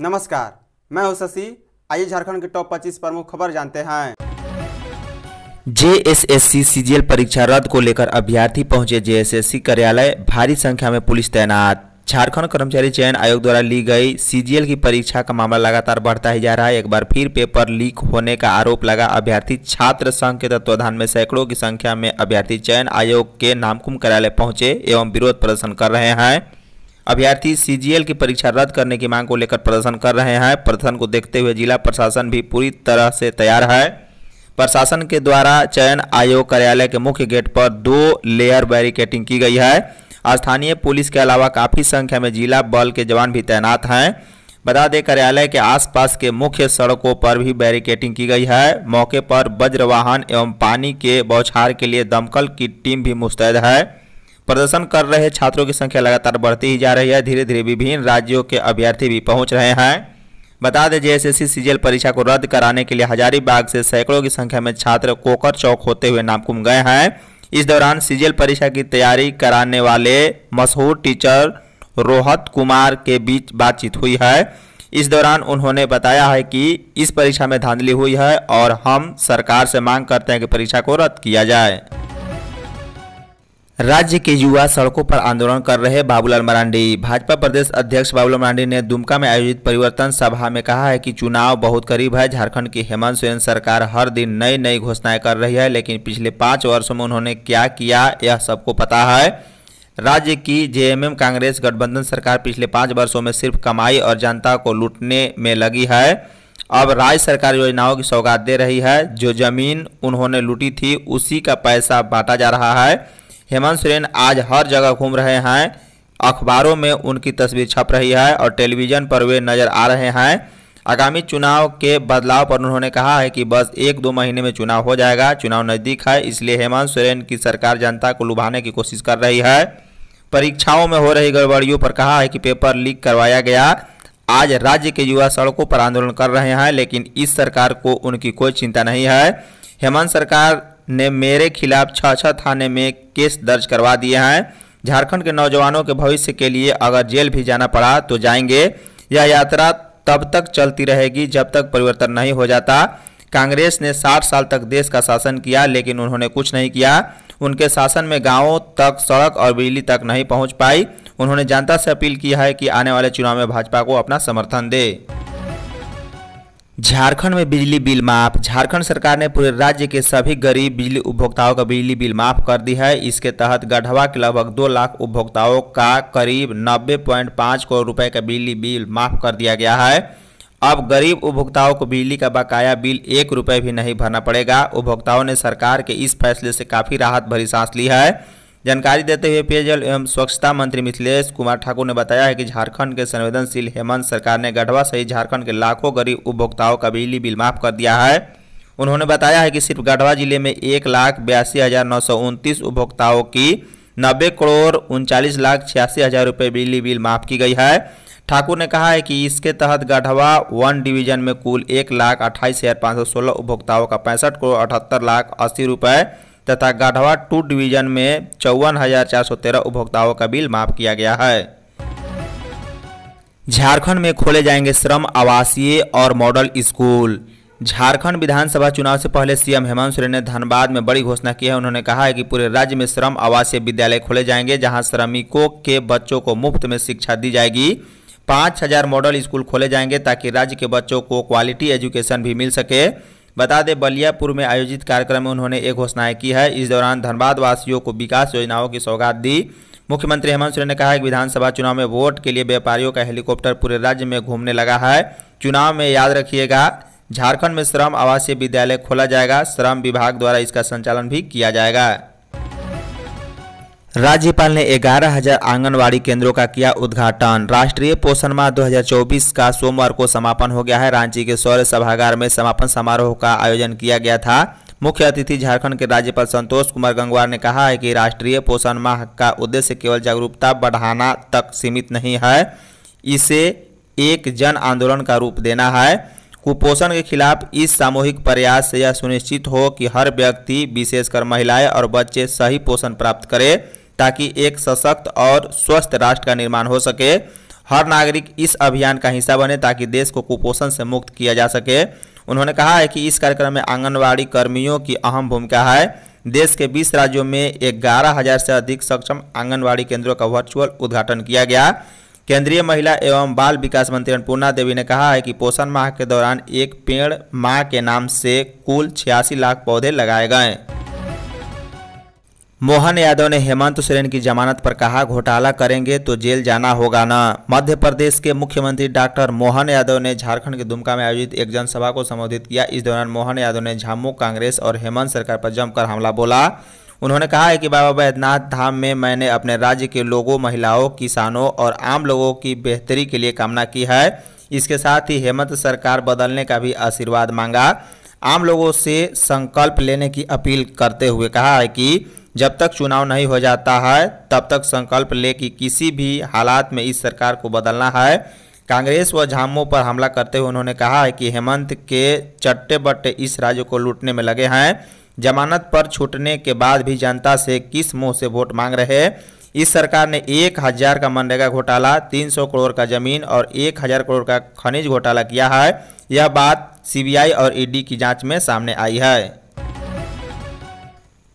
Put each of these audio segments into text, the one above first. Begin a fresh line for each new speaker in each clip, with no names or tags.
नमस्कार मैं हूं शशि आइए झारखंड के टॉप 25 प्रमुख खबर जानते हैं जेएसएससी सीजीएल परीक्षा रद्द को लेकर अभ्यर्थी पहुंचे जेएसएससी कार्यालय भारी संख्या में पुलिस तैनात झारखंड कर्मचारी चयन आयोग द्वारा ली गई सीजीएल की परीक्षा का मामला लगातार बढ़ता ही जा रहा है एक बार फिर पेपर लीक होने का आरोप लगा अभ्यर्थी छात्र संघ के तत्वाधान में सैकड़ों की संख्या में अभ्यर्थी चयन आयोग के नामकुम कार्यालय पहुंचे एवं विरोध प्रदर्शन कर रहे हैं अभ्यर्थी सीजीएल की परीक्षा रद्द करने की मांग को लेकर प्रदर्शन कर रहे हैं प्रदर्शन को देखते हुए जिला प्रशासन भी पूरी तरह से तैयार है प्रशासन के द्वारा चयन आयोग कार्यालय के मुख्य गेट पर दो लेयर बैरिकेटिंग की गई है स्थानीय पुलिस के अलावा काफ़ी संख्या में जिला बल के जवान भी तैनात हैं बता दें कार्यालय के आसपास के मुख्य सड़कों पर भी बैरिकेटिंग की गई है मौके पर वज्र वाहन एवं पानी के बौछार के लिए दमकल की टीम भी मुस्तैद है प्रदर्शन कर रहे छात्रों की संख्या लगातार बढ़ती ही जा रही है धीरे धीरे विभिन्न राज्यों के अभ्यर्थी भी पहुंच रहे हैं बता दें जेएसएससी सीजीएल परीक्षा को रद्द कराने के लिए हजारीबाग से सैकड़ों की संख्या में छात्र कोकर चौक होते हुए नामकुम गए हैं इस दौरान सीजीएल परीक्षा की तैयारी कराने वाले मशहूर टीचर रोहत कुमार के बीच बातचीत हुई है इस दौरान उन्होंने बताया है कि इस परीक्षा में धांधली हुई है और हम सरकार से मांग करते हैं कि परीक्षा को रद्द किया जाए राज्य के युवा सड़कों पर आंदोलन कर रहे बाबूलाल मरांडी भाजपा प्रदेश अध्यक्ष बाबूलाल मरांडी ने दुमका में आयोजित परिवर्तन सभा में कहा है कि चुनाव बहुत करीब है झारखंड की हेमंत सोरेन सरकार हर दिन नई नई घोषणाएं कर रही है लेकिन पिछले पाँच वर्षों में उन्होंने क्या किया यह सबको पता है राज्य की जेएमएम कांग्रेस गठबंधन सरकार पिछले पाँच वर्षों में सिर्फ कमाई और जनता को लूटने में लगी है अब राज्य सरकार योजनाओं की सौगात दे रही है जो जमीन उन्होंने लूटी थी उसी का पैसा बांटा जा रहा है हेमंत सोरेन आज हर जगह घूम रहे हैं अखबारों में उनकी तस्वीर छप रही है और टेलीविज़न पर वे नज़र आ रहे हैं आगामी चुनाव के बदलाव पर उन्होंने कहा है कि बस एक दो महीने में चुनाव हो जाएगा चुनाव नज़दीक है इसलिए हेमंत सोरेन की सरकार जनता को लुभाने की कोशिश कर रही है परीक्षाओं में हो रही गड़बड़ियों पर कहा है कि पेपर लीक करवाया गया आज राज्य के युवा सड़कों पर आंदोलन कर रहे हैं लेकिन इस सरकार को उनकी कोई चिंता नहीं है हेमंत सरकार ने मेरे खिलाफ छाछा थाने में केस दर्ज करवा दिए हैं झारखंड के नौजवानों के भविष्य के लिए अगर जेल भी जाना पड़ा तो जाएंगे यह यात्रा तब तक चलती रहेगी जब तक परिवर्तन नहीं हो जाता कांग्रेस ने 60 साल तक देश का शासन किया लेकिन उन्होंने कुछ नहीं किया उनके शासन में गांवों तक सड़क और बिजली तक नहीं पहुंच पाई उन्होंने जनता से अपील की है कि आने वाले चुनाव में भाजपा को अपना समर्थन दे झारखंड में बिजली बिल माफ झारखंड सरकार ने पूरे राज्य के सभी गरीब बिजली उपभोक्ताओं का बिजली बिल माफ कर दी है इसके तहत गढ़वा के लगभग दो लाख उपभोक्ताओं का करीब नब्बे पॉइंट पाँच करोड़ रुपए का बिजली बिल माफ कर दिया गया है अब गरीब उपभोक्ताओं को बिजली का बकाया बिल एक रुपये भी नहीं भरना पड़ेगा उपभोक्ताओं ने सरकार के इस फैसले से काफ़ी राहत भरी सांस ली है जानकारी देते हुए पेयजल एवं स्वच्छता मंत्री मिथिलेश कुमार ठाकुर ने बताया है कि झारखंड के संवेदनशील हेमंत सरकार ने गढ़वा सहित झारखंड के लाखों गरीब उपभोक्ताओं का बिजली बिल माफ कर दिया है उन्होंने बताया है कि सिर्फ गढ़वा जिले में एक लाख बयासी हज़ार नौ सौ उनतीस उपभोक्ताओं की नब्बे करोड़ उनचालीस लाख छियासी हज़ार रुपये बिजली बिल माफ की गई है ठाकुर ने कहा है कि इसके तहत गढ़वा वन डिवीजन में कुल एक लाख अट्ठाईस हज़ार पाँच सौ सोलह उपभोक्ताओं का पैंसठ करोड़ अठहत्तर लाख अस्सी रुपये तथा गढ़वा टू डिवीजन में चौवन हजार चार सौ तेरह उपभोक्ताओं का बिल माफ किया गया है झारखंड में खोले जाएंगे श्रम आवासीय और मॉडल स्कूल झारखंड विधानसभा चुनाव से पहले सीएम हेमंत सोरेन ने धनबाद में बड़ी घोषणा की है उन्होंने कहा है कि पूरे राज्य में श्रम आवासीय विद्यालय खोले जाएंगे जहां श्रमिकों के बच्चों को मुफ्त में शिक्षा दी जाएगी पाँच हजार मॉडल स्कूल खोले जाएंगे ताकि राज्य के बच्चों को क्वालिटी एजुकेशन भी मिल सके बता दें बलियापुर में आयोजित कार्यक्रम में उन्होंने एक घोषणाएं की है इस दौरान धनबाद वासियों को विकास योजनाओं की सौगात दी मुख्यमंत्री हेमंत सोरेन ने कहा कि विधानसभा चुनाव में वोट के लिए व्यापारियों का हेलीकॉप्टर पूरे राज्य में घूमने लगा है चुनाव में याद रखिएगा झारखंड में श्रम आवासीय विद्यालय खोला जाएगा श्रम विभाग द्वारा इसका संचालन भी किया जाएगा राज्यपाल ने ग्यारह हजार आंगनबाड़ी केंद्रों का किया उद्घाटन राष्ट्रीय पोषण माह 2024 का सोमवार को समापन हो गया है रांची के सौर्य सभागार में समापन समारोह का आयोजन किया गया था मुख्य अतिथि झारखंड के राज्यपाल संतोष कुमार गंगवार ने कहा है कि राष्ट्रीय पोषण माह का उद्देश्य केवल जागरूकता बढ़ाना तक सीमित नहीं है इसे एक जन आंदोलन का रूप देना है कुपोषण के खिलाफ इस सामूहिक प्रयास से यह सुनिश्चित हो कि हर व्यक्ति विशेषकर महिलाएं और बच्चे सही पोषण प्राप्त करें ताकि एक सशक्त और स्वस्थ राष्ट्र का निर्माण हो सके हर नागरिक इस अभियान का हिस्सा बने ताकि देश को कुपोषण से मुक्त किया जा सके उन्होंने कहा है कि इस कार्यक्रम में आंगनबाड़ी कर्मियों की अहम भूमिका है देश के 20 राज्यों में ग्यारह हजार से अधिक सक्षम आंगनबाड़ी केंद्रों का वर्चुअल उद्घाटन किया गया केंद्रीय महिला एवं बाल विकास मंत्री अन्नपूर्णा देवी ने कहा है कि पोषण माह के दौरान एक पेड़ माह के नाम से कुल छियासी लाख पौधे लगाए गए मोहन यादव ने हेमंत सोरेन की जमानत पर कहा घोटाला करेंगे तो जेल जाना होगा ना मध्य प्रदेश के मुख्यमंत्री डॉक्टर मोहन यादव ने झारखंड के दुमका में आयोजित एक जनसभा को संबोधित किया इस दौरान मोहन यादव ने झामू कांग्रेस और हेमंत सरकार पर जमकर हमला बोला उन्होंने कहा है कि बाबा बैद्यनाथ धाम में मैंने अपने राज्य के लोगों महिलाओं किसानों और आम लोगों की बेहतरी के लिए कामना की है इसके साथ ही हेमंत सरकार बदलने का भी आशीर्वाद मांगा आम लोगों से संकल्प लेने की अपील करते हुए कहा है कि जब तक चुनाव नहीं हो जाता है तब तक संकल्प ले कि किसी भी हालात में इस सरकार को बदलना है कांग्रेस व झामों पर हमला करते हुए उन्होंने कहा है कि हेमंत के चट्टे बट्टे इस राज्य को लूटने में लगे हैं जमानत पर छूटने के बाद भी जनता से किस मुंह से वोट मांग रहे इस सरकार ने एक हज़ार का मनरेगा घोटाला तीन सौ करोड़ का जमीन और एक हज़ार करोड़ का खनिज घोटाला किया है यह बात सीबीआई और ईडी की जांच में सामने आई है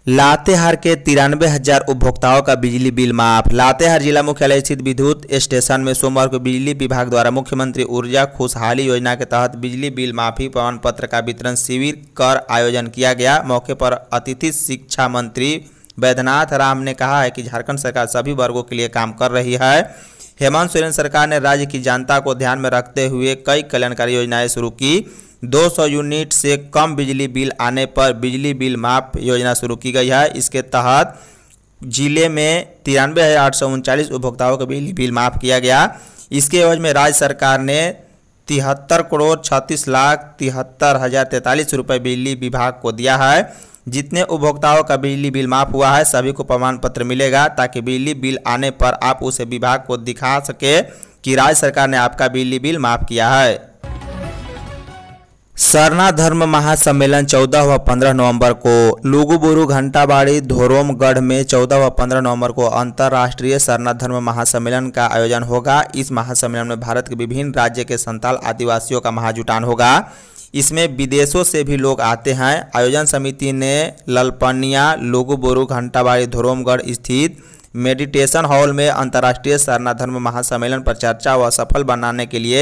लातेहार के तिरानवे हजार उपभोक्ताओं का बिजली बिल माफ लातेहार जिला मुख्यालय स्थित विद्युत स्टेशन में सोमवार को बिजली विभाग द्वारा मुख्यमंत्री ऊर्जा खुशहाली योजना के तहत बिजली बिल माफी प्रमाण पत्र का वितरण शिविर कर आयोजन किया गया मौके पर अतिथि शिक्षा मंत्री वैद्यनाथ राम ने कहा है कि झारखंड सरकार सभी वर्गों के लिए काम कर रही है हेमंत सोरेन सरकार ने राज्य की जनता को ध्यान में रखते हुए कई कल्याणकारी योजनाएँ शुरू की 200 यूनिट से कम बिजली बिल आने पर बिजली बिल माफ योजना शुरू की गई है इसके तहत जिले में तिरानवे हज़ार आठ सौ उनचालीस उपभोक्ताओं का बिजली बिल माफ किया गया इसके एवज में राज्य सरकार ने तिहत्तर करोड़ छत्तीस लाख तिहत्तर हज़ार तैंतालीस रुपये बिजली विभाग को दिया है जितने उपभोक्ताओं का बिजली बिल माफ हुआ है सभी को प्रमाण पत्र मिलेगा ताकि बिजली बिल आने पर आप उसे विभाग को दिखा सके कि राज्य सरकार ने आपका बिजली बिल माफ किया है सरना धर्म महासम्मेलन 14 व 15 नवंबर को लुगुबुरु घंटाबाड़ी धोरोमगढ़ में 14 व 15 नवंबर को अंतर्राष्ट्रीय सरना धर्म महासम्मेलन का आयोजन होगा इस महासम्मेलन में भारत के विभिन्न राज्य के संताल आदिवासियों का महाजुटान होगा इसमें विदेशों से भी लोग आते हैं आयोजन समिति ने ललपनिया लुगुबुरु घंटाबाड़ी धोरोमगढ़ स्थित मेडिटेशन हॉल में अंतर्राष्ट्रीय सरनाधर्म महासम्मेलन पर चर्चा व सफल बनाने के लिए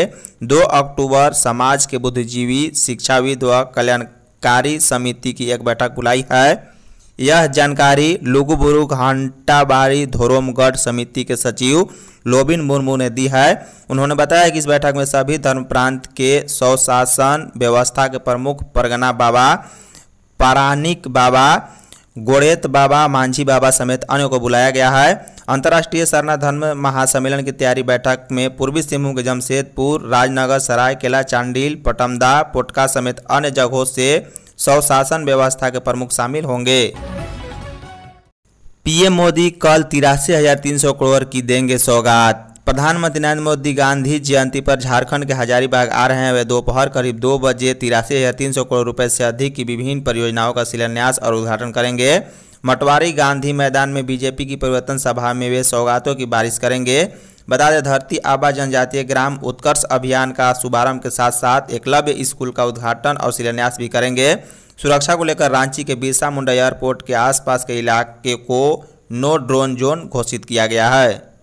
2 अक्टूबर समाज के बुद्धिजीवी शिक्षाविद व कल्याणकारी समिति की एक बैठक बुलाई है यह जानकारी लुगुबुरु घंटाबारी धोरोमगढ़ समिति के सचिव लोबिन मुर्मू ने दी है उन्होंने बताया कि इस बैठक में सभी धर्म प्रांत के स्वशासन व्यवस्था के प्रमुख परगना बाबा पारानिक बाबा गोड़ेत बाबा मांझी बाबा समेत अन्यों को बुलाया गया है अंतर्राष्ट्रीय सरना धर्म महासम्मेलन की तैयारी बैठक में पूर्वी सिंहभूम के जमशेदपुर राजनगर सरायकेला चांडिल पटमदा पोटका समेत अन्य जगहों से स्वशासन व्यवस्था के प्रमुख शामिल होंगे पीएम मोदी कल तिरासी हजार तीन सौ करोड़ की देंगे सौगात प्रधानमंत्री नरेंद्र मोदी गांधी जयंती पर झारखंड के हजारीबाग आ रहे हैं वे दोपहर करीब दो बजे तिरासी हज़ार तीन सौ करोड़ रुपए से अधिक की विभिन्न परियोजनाओं का शिलान्यास और उद्घाटन करेंगे मटवारी गांधी मैदान में बीजेपी की परिवर्तन सभा में वे सौगातों की बारिश करेंगे बता दें धरती आबा जनजातीय ग्राम उत्कर्ष अभियान का शुभारंभ के साथ साथ एकलव्य स्कूल का उद्घाटन और शिलान्यास भी करेंगे सुरक्षा को लेकर रांची के बिरसा मुंडा एयरपोर्ट के आसपास के इलाके को नो ड्रोन जोन घोषित किया गया है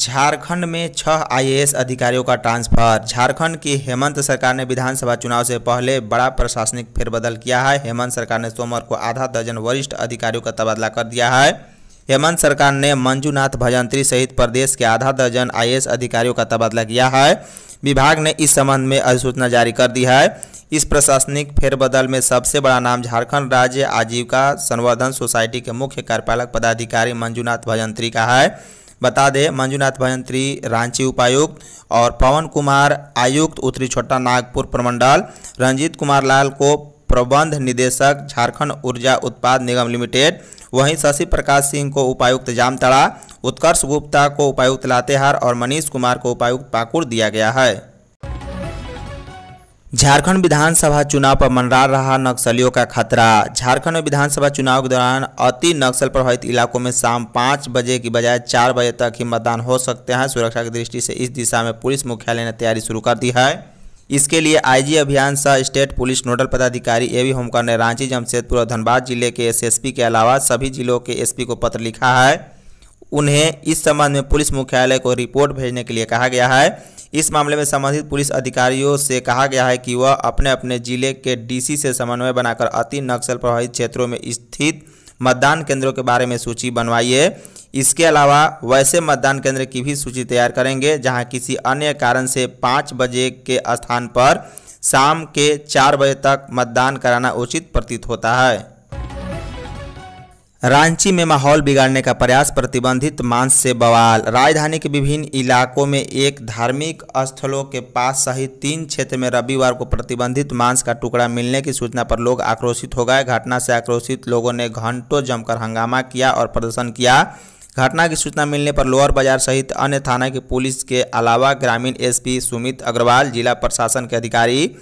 झारखंड में छह आईएएस अधिकारियों का ट्रांसफर झारखंड की हेमंत सरकार ने विधानसभा चुनाव से पहले बड़ा प्रशासनिक फेरबदल किया है हेमंत सरकार ने सोमवार को आधा दर्जन वरिष्ठ अधिकारियों का तबादला कर दिया है हेमंत सरकार ने मंजूनाथ भजंत्री सहित प्रदेश के आधा दर्जन आईएएस अधिकारियों का तबादला किया है विभाग ने इस संबंध में अधिसूचना जारी कर दी है इस प्रशासनिक फेरबदल में सबसे बड़ा नाम झारखंड राज्य आजीविका संवर्धन सोसाइटी के मुख्य कार्यपालक पदाधिकारी मंजूनाथ भजंत्री का है बता दें मंजूनाथ भयंत्री रांची उपायुक्त और पवन कुमार आयुक्त उत्तरी छोटा नागपुर प्रमंडल रंजीत कुमार लाल को प्रबंध निदेशक झारखंड ऊर्जा उत्पाद निगम लिमिटेड वहीं शशि प्रकाश सिंह को उपायुक्त जामतड़ा उत्कर्ष गुप्ता को उपायुक्त लातेहार और मनीष कुमार को उपायुक्त पाकुड़ दिया गया है झारखंड विधानसभा चुनाव पर मनरा रहा नक्सलियों का खतरा झारखंड में विधानसभा चुनाव के दौरान अति नक्सल प्रभावित इलाकों में शाम पाँच बजे की बजाय चार बजे तक ही मतदान हो सकते हैं सुरक्षा की दृष्टि से इस दिशा में पुलिस मुख्यालय ने तैयारी शुरू कर दी है इसके लिए आईजी अभियान सह स्टेट पुलिस नोडल पदाधिकारी ए वी होमकर ने रांची जमशेदपुर और धनबाद जिले के एस के अलावा सभी जिलों के एस को पत्र लिखा है उन्हें इस संबंध में पुलिस मुख्यालय को रिपोर्ट भेजने के लिए कहा गया है इस मामले में संबंधित पुलिस अधिकारियों से कहा गया है कि वह अपने अपने जिले के डीसी से समन्वय बनाकर अति नक्सल प्रभावित क्षेत्रों में स्थित मतदान केंद्रों के बारे में सूची बनवाइए इसके अलावा वैसे मतदान केंद्र की भी सूची तैयार करेंगे जहाँ किसी अन्य कारण से पाँच बजे के स्थान पर शाम के चार बजे तक मतदान कराना उचित प्रतीत होता है रांची में माहौल बिगाड़ने का प्रयास प्रतिबंधित मांस से बवाल राजधानी के विभिन्न इलाकों में एक धार्मिक स्थलों के पास सहित तीन क्षेत्र में रविवार को प्रतिबंधित मांस का टुकड़ा मिलने की सूचना पर लोग आक्रोशित हो गए घटना से आक्रोशित लोगों ने घंटों जमकर हंगामा किया और प्रदर्शन किया घटना की सूचना मिलने पर लोअर बाजार सहित अन्य थाना की पुलिस के अलावा ग्रामीण एस सुमित अग्रवाल जिला प्रशासन के अधिकारी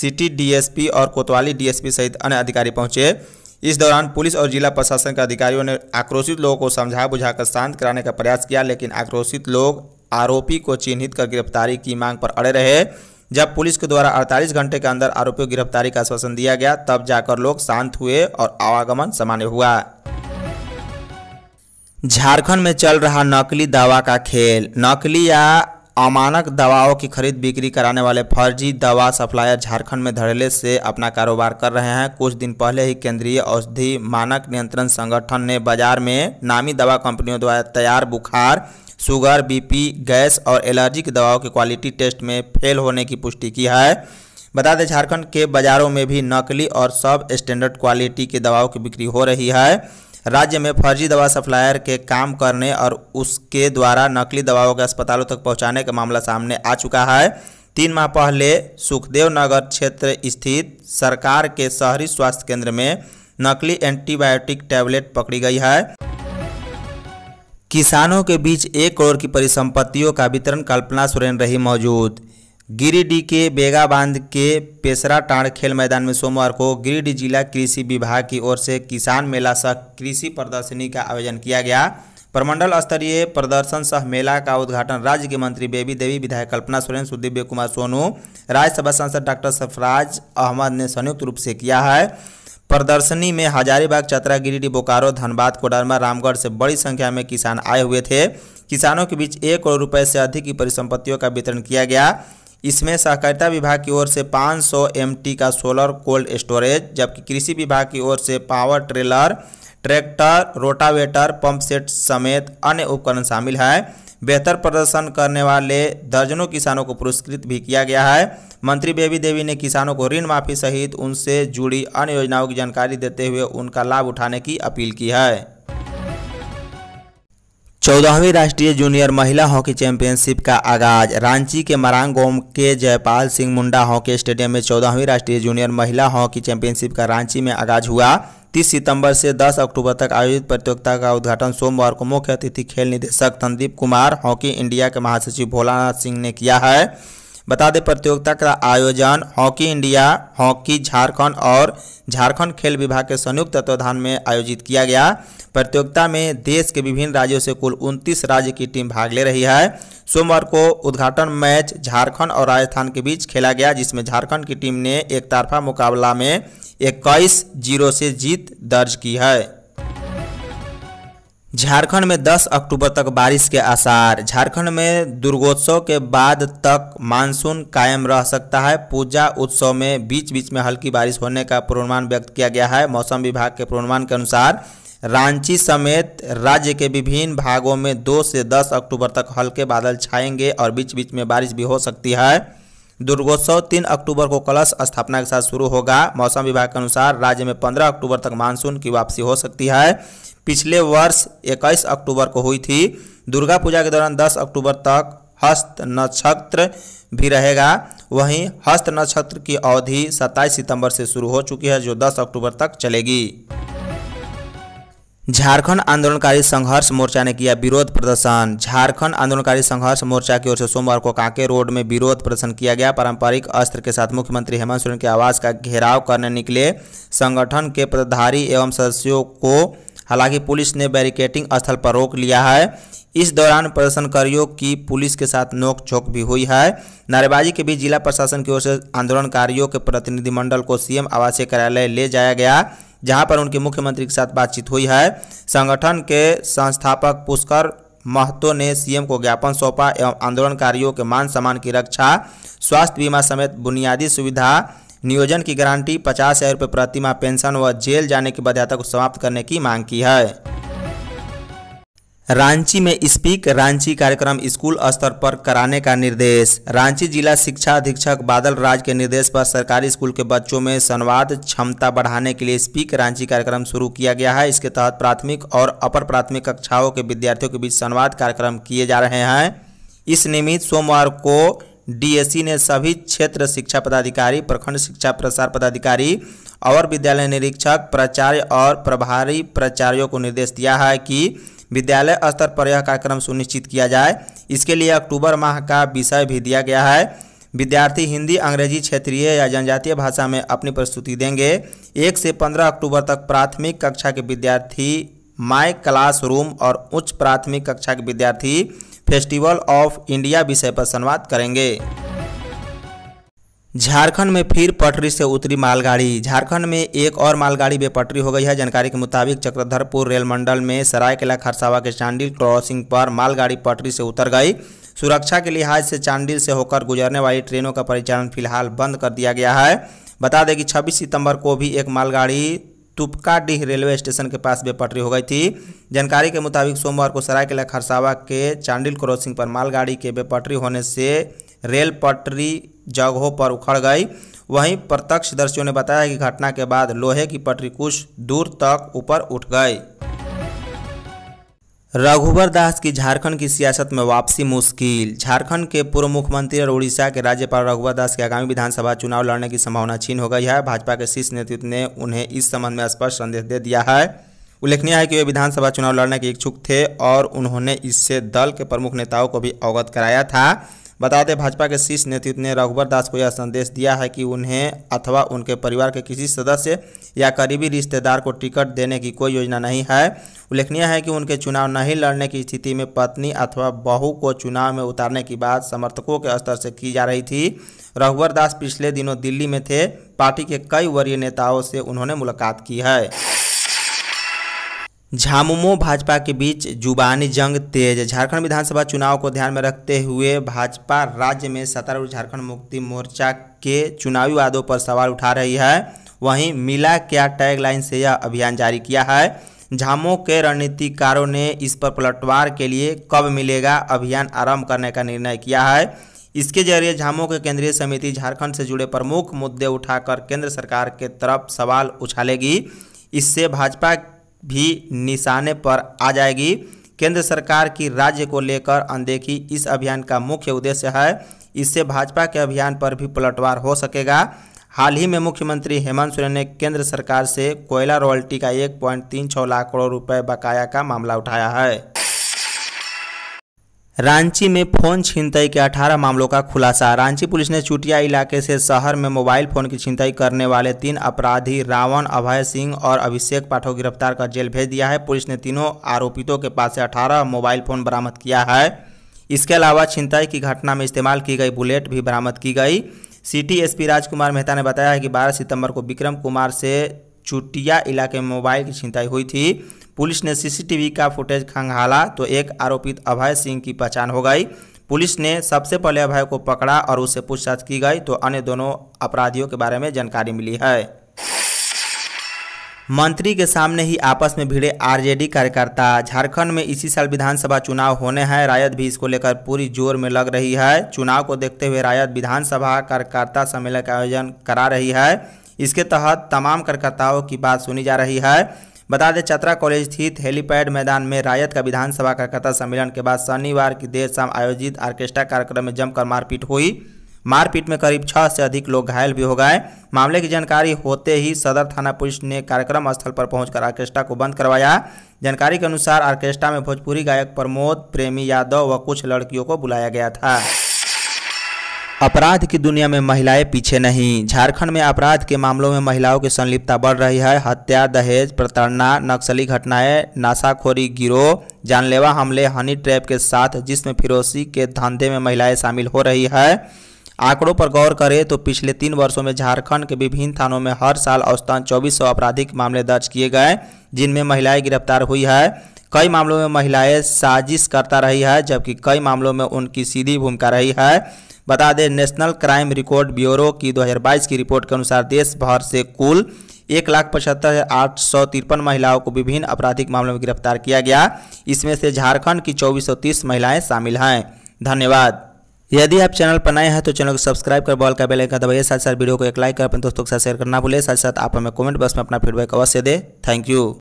सिटी डी और कोतवाली डी सहित अन्य अधिकारी पहुंचे इस दौरान पुलिस और जिला प्रशासन के अधिकारियों ने आक्रोशित लोगों को समझा बुझाकर शांत कराने का प्रयास किया लेकिन आक्रोशित लोग आरोपी को चिन्हित कर गिरफ्तारी की मांग पर अड़े रहे जब पुलिस के द्वारा 48 घंटे के अंदर आरोपियों की गिरफ्तारी का आश्वासन दिया गया तब जाकर लोग शांत हुए और आवागमन सामान्य हुआ झारखंड में चल रहा नकली दवा का खेल नकली या अमानक दवाओं की खरीद बिक्री कराने वाले फर्जी दवा सप्लायर झारखंड में धड़ले से अपना कारोबार कर रहे हैं कुछ दिन पहले ही केंद्रीय औषधि मानक नियंत्रण संगठन ने बाजार में नामी दवा कंपनियों द्वारा तैयार बुखार शुगर बीपी गैस और एलर्जी की दवाओं की क्वालिटी टेस्ट में फेल होने की पुष्टि की है बता दें झारखंड के बाज़ारों में भी नकली और सब स्टैंडर्ड क्वालिटी की दवाओं की बिक्री हो रही है राज्य में फर्जी दवा सप्लायर के काम करने और उसके द्वारा नकली दवाओं के अस्पतालों तक पहुंचाने का मामला सामने आ चुका है तीन माह पहले सुखदेव नगर क्षेत्र स्थित सरकार के शहरी स्वास्थ्य केंद्र में नकली एंटीबायोटिक टैबलेट पकड़ी गई है किसानों के बीच एक करोड़ की परिसंपत्तियों का वितरण कल्पना सुरेन रही मौजूद गिरिडीह के बेगा बांध के पेसरा टाँड़ खेल मैदान में सोमवार को गिरिडीह जिला कृषि विभाग की ओर से किसान मेला सह कृषि प्रदर्शनी का आयोजन किया गया प्रमंडल स्तरीय प्रदर्शन सह मेला का उद्घाटन राज्य के मंत्री बेबी देवी विधायक कल्पना सोरेन सुदिव्य कुमार सोनू राज्यसभा सांसद डॉक्टर सरफराज अहमद ने संयुक्त रूप से किया है प्रदर्शनी में हजारीबाग चतरा गिरिडीह बोकारो धनबाद कोडरमा रामगढ़ से बड़ी संख्या में किसान आए हुए थे किसानों के बीच एक करोड़ रुपए से अधिक की परिसंपत्तियों का वितरण किया गया इसमें सहकारिता विभाग की ओर से 500 सौ का सोलर कोल्ड स्टोरेज जबकि कृषि विभाग की ओर से power trailer tractor rotavator pump set समेत अन्य उपकरण शामिल है बेहतर प्रदर्शन करने वाले दर्जनों किसानों को पुरस्कृत भी किया गया है मंत्री बेबी देवी ने किसानों को ऋण माफी सहित उनसे जुड़ी अन्य योजनाओं की जानकारी देते हुए उनका लाभ उठाने की अपील की है चौदहवीं राष्ट्रीय जूनियर महिला हॉकी चैंपियनशिप का आगाज रांची के गोम के जयपाल सिंह मुंडा हॉकी स्टेडियम में चौदहवीं राष्ट्रीय जूनियर महिला हॉकी चैंपियनशिप का रांची में आगाज हुआ 30 सितंबर से 10 अक्टूबर तक आयोजित प्रतियोगिता का उद्घाटन सोमवार को मुख्य अतिथि खेल निदेशक संदीप कुमार हॉकी इंडिया के महासचिव भोलानाथ सिंह ने किया है बता दें प्रतियोगिता का आयोजन हॉकी इंडिया हॉकी झारखंड और झारखंड खेल विभाग के संयुक्त तत्वाधान में आयोजित किया गया प्रतियोगिता में देश के विभिन्न राज्यों से कुल उनतीस राज्य की टीम भाग ले रही है सोमवार को उद्घाटन मैच झारखंड और राजस्थान के बीच खेला गया जिसमें झारखंड की टीम ने एक मुकाबला में इक्कीस जीरो से जीत दर्ज की है झारखंड में 10 अक्टूबर तक बारिश के आसार झारखंड में दुर्गोत्सव के बाद तक मानसून कायम रह सकता है पूजा उत्सव में बीच बीच में हल्की बारिश होने का पूर्वानुमान व्यक्त किया गया है मौसम विभाग के पूर्वानुमान के अनुसार रांची समेत राज्य के विभिन्न भागों में 2 से 10 अक्टूबर तक हल्के बादल छाएंगे और बीच बीच में बारिश भी हो सकती है दुर्गोत्सव तीन अक्टूबर को कलश स्थापना के साथ शुरू होगा मौसम विभाग के अनुसार राज्य में पंद्रह अक्टूबर तक मानसून की वापसी हो सकती है पिछले वर्ष 21 अक्टूबर को हुई थी दुर्गा पूजा के दौरान 10 अक्टूबर तक हस्त नक्षत्र भी रहेगा वहीं हस्त नक्षत्र की अवधि 27 सितंबर से शुरू हो चुकी है जो 10 अक्टूबर तक चलेगी झारखंड आंदोलनकारी संघर्ष मोर्चा ने किया विरोध प्रदर्शन झारखंड आंदोलनकारी संघर्ष मोर्चा की ओर से सोमवार को कांके रोड में विरोध प्रदर्शन किया गया पारंपरिक अस्त्र के साथ मुख्यमंत्री हेमंत सोरेन के आवास का घेराव करने निकले संगठन के पदधारी एवं सदस्यों को हालांकि पुलिस ने बैरिकेटिंग स्थल पर रोक लिया है इस दौरान प्रदर्शनकारियों की पुलिस के साथ नोकझोंक भी हुई है नारेबाजी के बीच जिला प्रशासन की ओर से आंदोलनकारियों के प्रतिनिधिमंडल को सीएम आवासीय कार्यालय ले जाया गया जहां पर उनकी मुख्यमंत्री के साथ बातचीत हुई है संगठन के संस्थापक पुष्कर महतो ने सीएम को ज्ञापन सौंपा एवं आंदोलनकारियों के मान सम्मान की रक्षा स्वास्थ्य बीमा समेत बुनियादी सुविधा नियोजन की गारंटी पचास हज़ार रुपये प्रतिमा पेंशन व जेल जाने की बाध्यता को समाप्त करने की मांग की है रांची में स्पीक रांची कार्यक्रम स्कूल स्तर पर कराने का निर्देश रांची जिला शिक्षा अधीक्षक बादल राज के निर्देश पर सरकारी स्कूल के बच्चों में संवाद क्षमता बढ़ाने के लिए स्पीक रांची कार्यक्रम शुरू किया गया है इसके तहत प्राथमिक और अपर प्राथमिक कक्षाओं के विद्यार्थियों के बीच संवाद कार्यक्रम किए जा रहे हैं इस निमित्त सोमवार को डीएसी ने सभी क्षेत्र शिक्षा पदाधिकारी प्रखंड शिक्षा प्रसार पदाधिकारी और विद्यालय निरीक्षक प्राचार्य और प्रभारी प्राचार्यों को निर्देश दिया है कि विद्यालय स्तर पर यह कार्यक्रम सुनिश्चित किया जाए इसके लिए अक्टूबर माह का विषय भी दिया गया है विद्यार्थी हिंदी अंग्रेजी क्षेत्रीय या जनजातीय भाषा में अपनी प्रस्तुति देंगे एक से पंद्रह अक्टूबर तक प्राथमिक कक्षा के विद्यार्थी माई क्लासरूम और उच्च प्राथमिक कक्षा के विद्यार्थी फेस्टिवल ऑफ इंडिया विषय पर संवाद करेंगे झारखंड में फिर पटरी से उतरी मालगाड़ी झारखंड में एक और मालगाड़ी बेपटरी हो गई है जानकारी के मुताबिक चक्रधरपुर रेल मंडल में सरायकेला खरसावा के चांडिल क्रॉसिंग पर मालगाड़ी पटरी से उतर गई सुरक्षा के लिहाज से चांडिल से होकर गुजरने वाली ट्रेनों का परिचालन फिलहाल बंद कर दिया गया है बता दें कि 26 सितंबर को भी एक मालगाड़ी तुपकाडीह रेलवे स्टेशन के पास बेपटरी हो गई थी जानकारी के मुताबिक सोमवार को सरायकेला खरसावा के चांडिल क्रॉसिंग पर मालगाड़ी के बेपटरी होने से रेल पटरी जगहों पर उखड़ गई वहीं प्रत्यक्षदर्शियों ने बताया कि घटना के बाद लोहे की पटरी कुछ दूर तक ऊपर उठ गई रघुवर दास की झारखंड की सियासत में वापसी मुश्किल झारखंड के पूर्व मुख्यमंत्री और उड़ीसा के राज्यपाल रघुवर दास के आगामी विधानसभा चुनाव लड़ने की संभावना छीन हो गई है भाजपा के शीर्ष नेतृत्व ने उन्हें इस संबंध में स्पष्ट संदेश दे दिया है उल्लेखनीय है कि वे विधानसभा चुनाव लड़ने के इच्छुक थे और उन्होंने इससे दल के प्रमुख नेताओं को भी अवगत कराया था बता दें भाजपा के शीर्ष नेतृत्व ने रघुवर दास को यह संदेश दिया है कि उन्हें अथवा उनके परिवार के किसी सदस्य या करीबी रिश्तेदार को टिकट देने की कोई योजना नहीं है उल्लेखनीय है कि उनके चुनाव नहीं लड़ने की स्थिति में पत्नी अथवा बहू को चुनाव में उतारने की बात समर्थकों के स्तर से की जा रही थी रघुवर दास पिछले दिनों दिल्ली में थे पार्टी के कई वरीय नेताओं से उन्होंने मुलाकात की है झामुमो भाजपा के बीच जुबानी जंग तेज झारखंड विधानसभा चुनाव को ध्यान में रखते हुए भाजपा राज्य में सतारूढ़ झारखंड मुक्ति मोर्चा के चुनावी वादों पर सवाल उठा रही है वहीं मिला क्या टैगलाइन से यह अभियान जारी किया है झामो के रणनीतिकारों ने इस पर पलटवार के लिए कब मिलेगा अभियान आरंभ करने का निर्णय किया है इसके जरिए झामो के केंद्रीय समिति झारखंड से जुड़े प्रमुख मुद्दे उठाकर केंद्र सरकार के तरफ सवाल उछालेगी इससे भाजपा भी निशाने पर आ जाएगी केंद्र सरकार की राज्य को लेकर अनदेखी इस अभियान का मुख्य उद्देश्य है इससे भाजपा के अभियान पर भी पलटवार हो सकेगा हाल ही में मुख्यमंत्री हेमंत सोरेन ने केंद्र सरकार से कोयला रॉयल्टी का एक पॉइंट तीन छः लाख करोड़ रुपए बकाया का मामला उठाया है रांची में फोन छिनताई के 18 मामलों का खुलासा रांची पुलिस ने चुटिया इलाके से शहर में मोबाइल फोन की छिनतई करने वाले तीन अपराधी रावण अभय सिंह और अभिषेक पाठक गिरफ्तार कर जेल भेज दिया है पुलिस ने तीनों आरोपितों के पास से 18 मोबाइल फोन बरामद किया है इसके अलावा छिनताई की घटना में इस्तेमाल की गई बुलेट भी बरामद की गई सिटी एस राजकुमार मेहता ने बताया है कि बारह सितम्बर को विक्रम कुमार से चुटिया इलाके में मोबाइल की छिनताई हुई थी पुलिस ने सीसीटीवी का फुटेज खंगाला तो एक आरोपित अभय सिंह की पहचान हो गई पुलिस ने सबसे पहले अभय को पकड़ा और उससे पूछताछ की गई तो अन्य दोनों अपराधियों के बारे में जानकारी मिली है मंत्री के सामने ही आपस में भिड़े आरजेडी कार्यकर्ता झारखंड में इसी साल विधानसभा चुनाव होने हैं रायत भी इसको लेकर पूरी जोर में लग रही है चुनाव को देखते हुए रायत विधानसभा कार्यकर्ता सम्मेलन का आयोजन करा रही है इसके तहत तमाम कार्यकर्ताओं की बात सुनी जा रही है बता दें चतरा कॉलेज स्थित हेलीपैड मैदान में रायत का विधानसभा कार्यकर्ता सम्मेलन के बाद शनिवार की देर शाम आयोजित आर्केस्ट्रा कार्यक्रम में जमकर मारपीट हुई मारपीट में करीब छः से अधिक लोग घायल भी हो गए मामले की जानकारी होते ही सदर थाना पुलिस ने कार्यक्रम स्थल पर पहुंचकर आर्केस्ट्रा को बंद करवाया जानकारी के अनुसार आर्केस्ट्रा में भोजपुरी गायक प्रमोद प्रेमी यादव व कुछ लड़कियों को बुलाया गया था अपराध की दुनिया में महिलाएं पीछे नहीं झारखंड में अपराध के मामलों में महिलाओं की संलिप्तता बढ़ रही है हत्या दहेज प्रताड़ना नक्सली घटनाएं नाशाखोरी गिरोह जानलेवा हमले हनी ट्रैप के साथ जिसमें फिरोसी के धंधे में महिलाएं शामिल हो रही है आंकड़ों पर गौर करें तो पिछले तीन वर्षों में झारखंड के विभिन्न थानों में हर साल औसतन चौबीस सौ आपराधिक मामले दर्ज किए गए जिनमें महिलाएं गिरफ्तार हुई है कई मामलों में महिलाएं साजिश करता रही है जबकि कई मामलों में उनकी सीधी भूमिका रही है बता दें नेशनल क्राइम रिकॉर्ड ब्यूरो की 2022 की रिपोर्ट के अनुसार देश भर से कुल एक लाख पचहत्तर आठ सौ तिरपन महिलाओं को विभिन्न आपराधिक मामलों में गिरफ्तार किया गया इसमें से झारखंड की चौबीस सौ तीस महिलाएँ शामिल हैं धन्यवाद यदि आप चैनल पर नए हैं तो चैनल को सब्सक्राइब कर बॉल का बेल आइकन दबाइए साथ साथ वीडियो को एक लाइक कर अपने दोस्तों के साथ शेयर करना भूले साथ साथ आप हमें कमेंट बॉक्स में अपना फीडबैक अवश्य दें थैंक यू